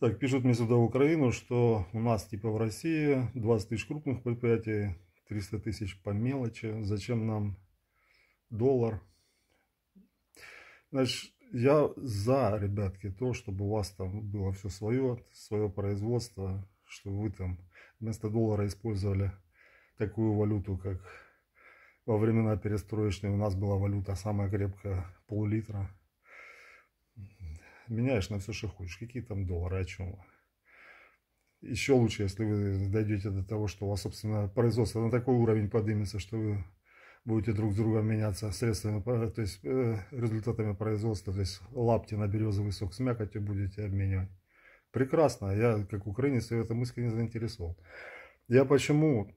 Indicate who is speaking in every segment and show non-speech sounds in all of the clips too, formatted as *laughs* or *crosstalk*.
Speaker 1: Так, пишут мне сюда в Украину, что у нас типа в России 20 тысяч крупных предприятий, 300 тысяч по мелочи. Зачем нам доллар? Значит, я за, ребятки, то, чтобы у вас там было все свое, свое производство, чтобы вы там вместо доллара использовали такую валюту, как во времена перестроечные у нас была валюта самая крепкая, пол-литра меняешь на все, что хочешь. Какие там доллары, о чем еще лучше, если вы дойдете до того, что у вас, собственно, производство на такой уровень поднимется, что вы будете друг с другом меняться средствами, то есть э, результатами производства, то есть лапти на березовый сок с мякотью будете обменивать. Прекрасно, я как украинец в этом искренне заинтересован. Я почему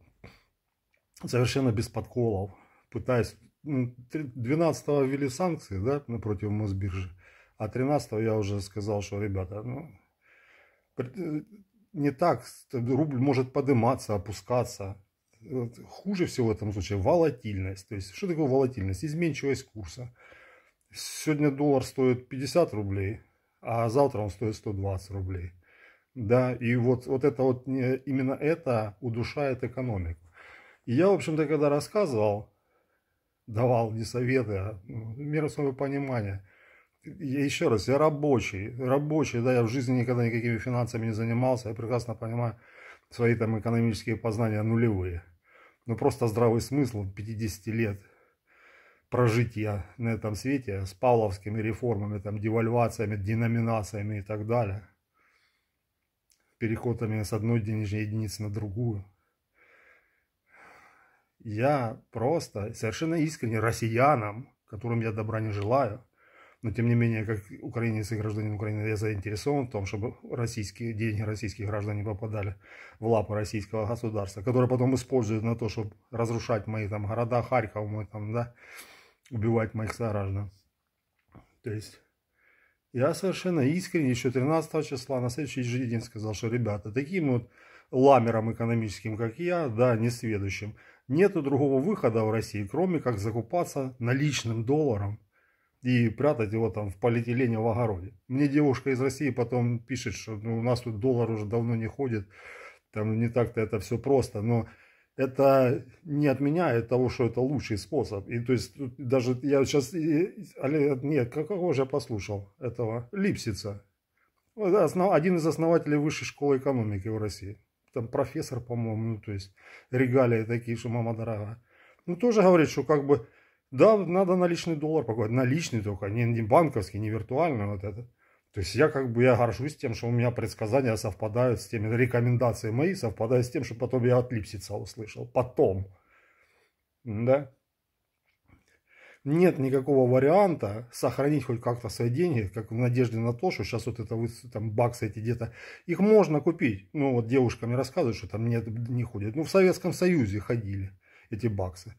Speaker 1: совершенно без подколов пытаюсь... 12 ну, ввели санкции да, против Мосбиржи. А 13 я уже сказал, что, ребята, ну, э, не так, рубль может подниматься, опускаться. Хуже всего в этом случае волатильность. То есть, что такое волатильность? Изменчивость курса. Сегодня доллар стоит 50 рублей, а завтра он стоит 120 рублей. Да, и вот, вот это вот, именно это удушает экономику. И я, в общем-то, когда рассказывал, давал не советы, а ну, меры своего понимания – я еще раз, я рабочий, рабочий, да, я в жизни никогда никакими финансами не занимался, я прекрасно понимаю свои там экономические познания нулевые. Но ну, просто здравый смысл 50 лет прожития на этом свете с павловскими реформами, там, девальвациями, деноминациями и так далее, переходами с одной денежной единицы на другую. Я просто совершенно искренне россиянам, которым я добра не желаю, но тем не менее, как украинец и гражданин Украины, я заинтересован в том, чтобы российские деньги российских граждан не попадали в лапы российского государства, которое потом использует на то, чтобы разрушать мои там города, Харьков, мой там, да, убивать моих сограждан. То есть я совершенно искренне еще 13 числа на следующий же день сказал, что ребята, таким вот ламером экономическим, как я, да, несведущим, нету другого выхода в России, кроме как закупаться наличным долларом и прятать его там в полиэтилене в огороде. Мне девушка из России потом пишет, что ну, у нас тут доллар уже давно не ходит, там не так-то это все просто, но это не отменяет а того, что это лучший способ. И то есть даже я сейчас, нет, какого же я послушал этого, Липсица, один из основателей высшей школы экономики в России. Там профессор, по-моему, ну, то есть регалии такие, что мама дорога. Ну, тоже говорит, что как бы да, надо наличный доллар покупать. Наличный только, не, не банковский, не виртуальный вот это. То есть я как бы я горжусь тем, что у меня предсказания совпадают с теми, рекомендации мои совпадают с тем, что потом я от Липсица услышал. Потом. Да? Нет никакого варианта сохранить хоть как-то свои деньги, как в надежде на то, что сейчас вот это вы там баксы эти где-то, их можно купить. Ну вот девушка мне рассказывает, что там нет, не ходят. Ну в Советском Союзе ходили эти баксы.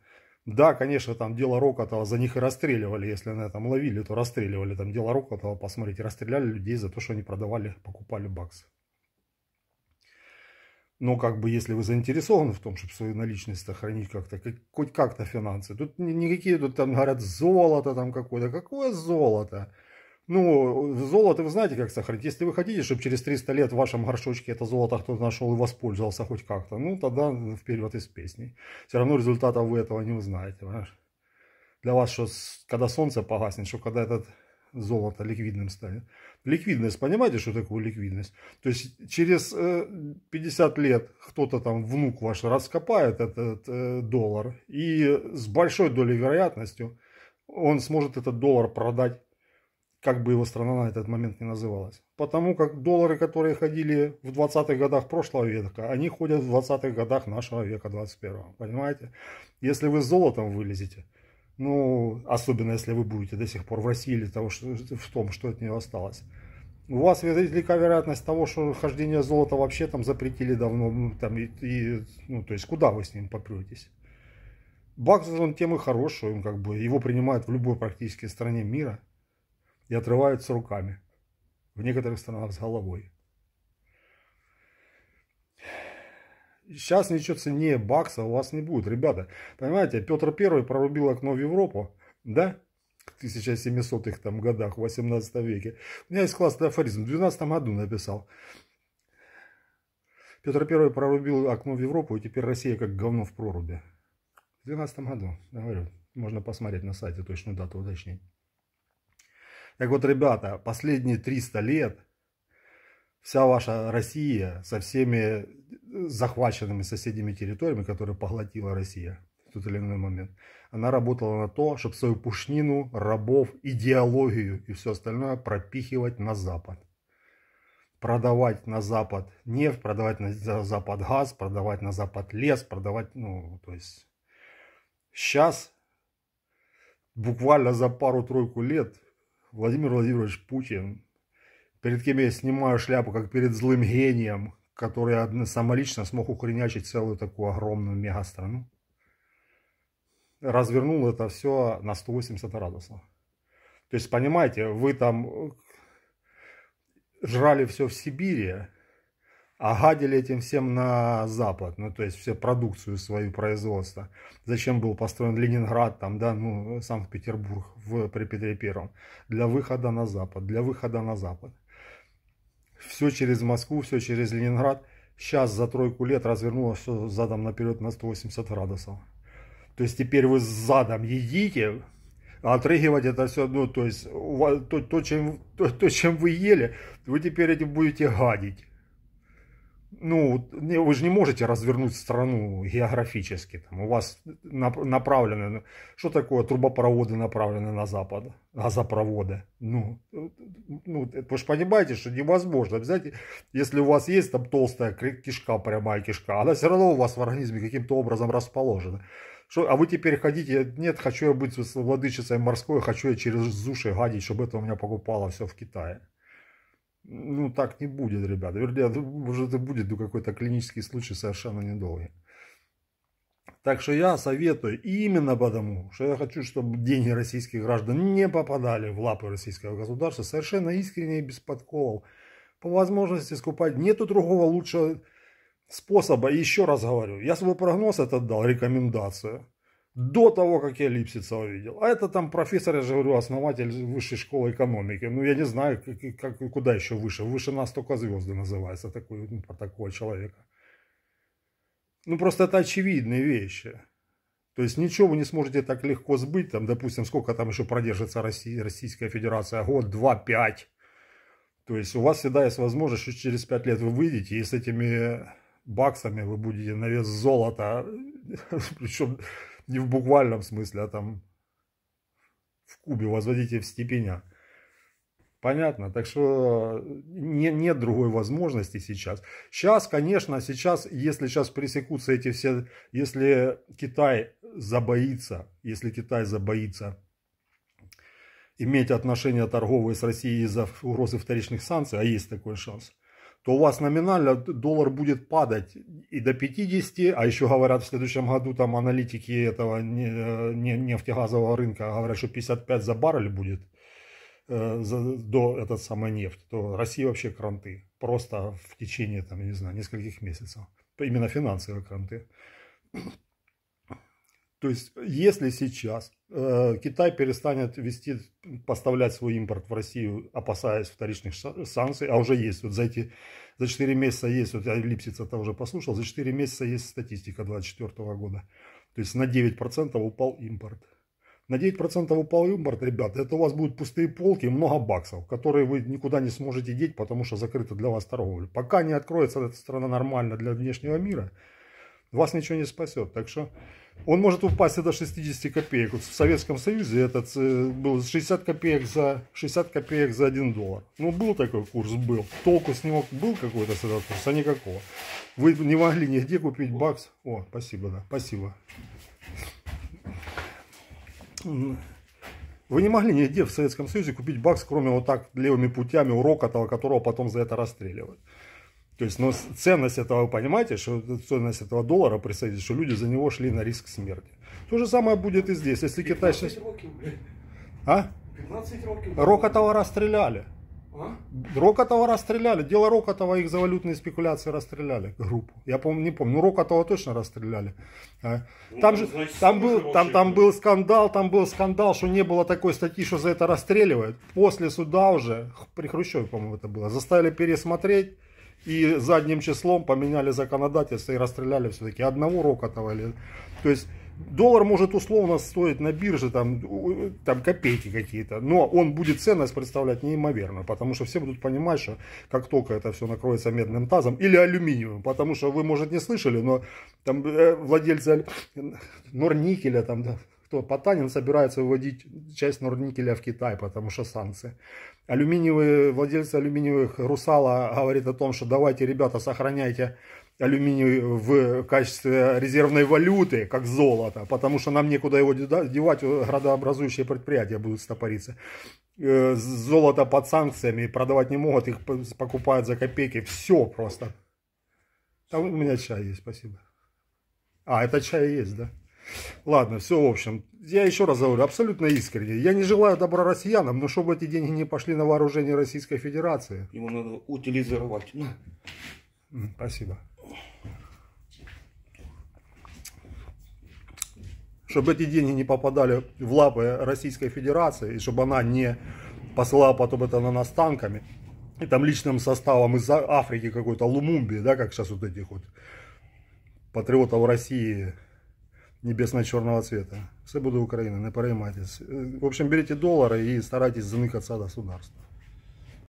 Speaker 1: Да, конечно, там дело Рокотова за них и расстреливали, если на этом ловили, то расстреливали. Там дело Рокотова, посмотрите, расстреляли людей за то, что они продавали, покупали баксы. Но как бы если вы заинтересованы в том, чтобы свою наличность сохранить как-то, как, хоть как-то финансы, тут никакие, тут там говорят золото там какое-то, какое золото? Ну, золото вы знаете, как сохранить. Если вы хотите, чтобы через 300 лет в вашем горшочке это золото кто-то нашел и воспользовался хоть как-то, ну, тогда вперед из песни. Все равно результата вы этого не узнаете, понимаешь? Для вас, что когда солнце погаснет, что когда этот золото ликвидным станет. Ликвидность, понимаете, что такое ликвидность? То есть через 50 э, лет кто-то там, внук ваш, раскопает этот э, доллар, и с большой долей вероятностью он сможет этот доллар продать как бы его страна на этот момент не называлась. Потому как доллары, которые ходили в 20-х годах прошлого века, они ходят в 20-х годах нашего века, 21-го, понимаете? Если вы с золотом вылезете, ну, особенно если вы будете до сих пор в России или того, что, в том, что от нее осталось, у вас велика вероятность того, что хождение золота вообще там запретили давно, ну, там, и, и, ну, то есть куда вы с ним попретесь? Бакс, он тем и хорош, он как бы, его принимают в любой практически стране мира – и отрываются руками, в некоторых странах с головой. Сейчас ничего ценнее бакса у вас не будет, ребята. Понимаете, Петр Первый прорубил окно в Европу, да? В 1700-х там годах, 18 веке. У меня есть классный афоризм, в 12 году написал. Петр Первый прорубил окно в Европу, и теперь Россия как говно в проруби. В 12 году, говорю, можно посмотреть на сайте точную дату уточнить. Так вот, ребята, последние 300 лет вся ваша Россия со всеми э, захваченными соседними территориями, которые поглотила Россия в тот или иной момент, она работала на то, чтобы свою пушнину, рабов, идеологию и все остальное пропихивать на Запад. Продавать на Запад нефть, продавать на Запад газ, продавать на Запад лес, продавать, ну, то есть... Сейчас, буквально за пару-тройку лет, Владимир Владимирович Путин, перед кем я снимаю шляпу, как перед злым гением, который самолично смог ухренячить целую такую огромную мегастрану, развернул это все на 180 градусов. То есть, понимаете, вы там э, жрали все в Сибири, а гадили этим всем на Запад, ну, то есть все продукцию свою производства. Зачем был построен Ленинград, там, да, ну, Санкт-Петербург в, при Петре Первом? Для выхода на Запад, для выхода на Запад. Все через Москву, все через Ленинград. Сейчас за тройку лет развернулось все задом наперед на 180 градусов. То есть теперь вы задом едите, а отрыгивать это все, ну, то есть то, то, чем, то, то, чем вы ели, вы теперь этим будете гадить ну, вы же не можете развернуть страну географически. Там, у вас направлено, что такое трубопроводы направлены на запад, газопроводы. Ну, ну, вы же понимаете, что невозможно. Обязательно, если у вас есть там толстая кишка, прямая кишка, она все равно у вас в организме каким-то образом расположена. Что, а вы теперь хотите, нет, хочу я быть владычицей морской, хочу я через зуши гадить, чтобы это у меня покупало все в Китае. Ну, так не будет, ребята. Вернее, может, это будет, но ну, какой-то клинический случай совершенно недолгий. Так что я советую именно потому, что я хочу, чтобы деньги российских граждан не попадали в лапы российского государства, совершенно искренне и без подколов. По возможности скупать. Нету другого лучшего способа. И еще раз говорю, я свой прогноз этот дал, рекомендацию до того, как я Липсица увидел. А это там профессор, я же говорю, основатель высшей школы экономики. Ну, я не знаю, как, как, куда еще выше. Выше нас только звезды называется, такой, ну, такого человека. Ну, просто это очевидные вещи. То есть ничего вы не сможете так легко сбыть. Там, допустим, сколько там еще продержится Россия, Российская Федерация? Год, два, пять. То есть у вас всегда есть возможность, что через пять лет вы выйдете и с этими баксами вы будете на вес золота. *laughs* Причем не в буквальном смысле, а там в кубе, возводите в степеня. Понятно, так что э, не, нет другой возможности сейчас. Сейчас, конечно, сейчас, если сейчас пресекутся эти все, если Китай забоится, если Китай забоится иметь отношения торговые с Россией из-за угрозы вторичных санкций, а есть такой шанс – то у вас номинально доллар будет падать и до 50, а еще говорят в следующем году там аналитики этого э, нефтегазового рынка говорят, что 55 за баррель будет э, до этот самый нефть, то Россия вообще кранты. Просто в течение, там, я не знаю, нескольких месяцев. Именно финансовые кранты. То есть, если сейчас э, Китай перестанет вести, поставлять свой импорт в Россию, опасаясь вторичных санкций, а уже есть, вот за эти, за 4 месяца есть, вот я Липсица-то уже послушал, за 4 месяца есть статистика 2024 года, то есть на 9% упал импорт. На 9% упал импорт, ребят, это у вас будут пустые полки много баксов, которые вы никуда не сможете деть, потому что закрыта для вас торговля. Пока не откроется эта страна нормально для внешнего мира, вас ничего не спасет. Так что он может упасть до 60 копеек. Вот в Советском Союзе этот э, был 60 копеек за 60 копеек за 1 доллар. Ну, был такой курс, был. Толку с него был какой-то с этого курса, никакого. Вы не могли нигде купить бакс. О, спасибо, да, спасибо. Вы не могли нигде в Советском Союзе купить бакс, кроме вот так левыми путями урока, того, которого потом за это расстреливают. То есть, но ну, ценность этого, вы понимаете, что ценность этого доллара представитель, что люди за него шли на риск смерти. То же самое будет и здесь. Если Китай сейчас... Років, а? 15 років. Рокотова расстреляли. А? Рокотова расстреляли. Дело Рокотова их за валютные спекуляции расстреляли. Группу. Я помню, не помню. Ну, Рокотова точно расстреляли. А? Ну, там, же, ну, значит, там, был, там, там был скандал, там был скандал, что не было такой статьи, что за это расстреливают. После суда уже, при Хрущеве, по-моему, это было, заставили пересмотреть и задним числом поменяли законодательство и расстреляли все-таки одного Рокотова. Или... То есть доллар может условно стоить на бирже там, там копейки какие-то, но он будет ценность представлять неимоверно, потому что все будут понимать, что как только это все накроется медным тазом или алюминиевым, потому что вы, может, не слышали, но там э, владельцы аль... Норникеля, там, да, что Потанин собирается выводить часть Норникеля в Китай, потому что санкции. Алюминиевые, владельцы алюминиевых «Русала» говорит о том, что давайте, ребята, сохраняйте алюминий в качестве резервной валюты, как золото, потому что нам некуда его девать, градообразующие предприятия будут стопориться. Э, золото под санкциями продавать не могут, их покупают за копейки. Все просто. Там у меня чай есть, спасибо. А, это чай есть, да? Ладно, все, в общем, я еще раз говорю, абсолютно искренне. Я не желаю добра россиянам, но чтобы эти деньги не пошли на вооружение Российской Федерации. Его надо утилизировать. Ну, Спасибо. Чтобы эти деньги не попадали в лапы Российской Федерации, и чтобы она не посылала потом это на нас танками, и там личным составом из Африки какой-то, Лумумби, да, как сейчас вот этих вот патриотов России небесно черного цвета. Все буду Україна, не переймайтесь. Э, в общем, берите доллары и старайтесь заникатися государства.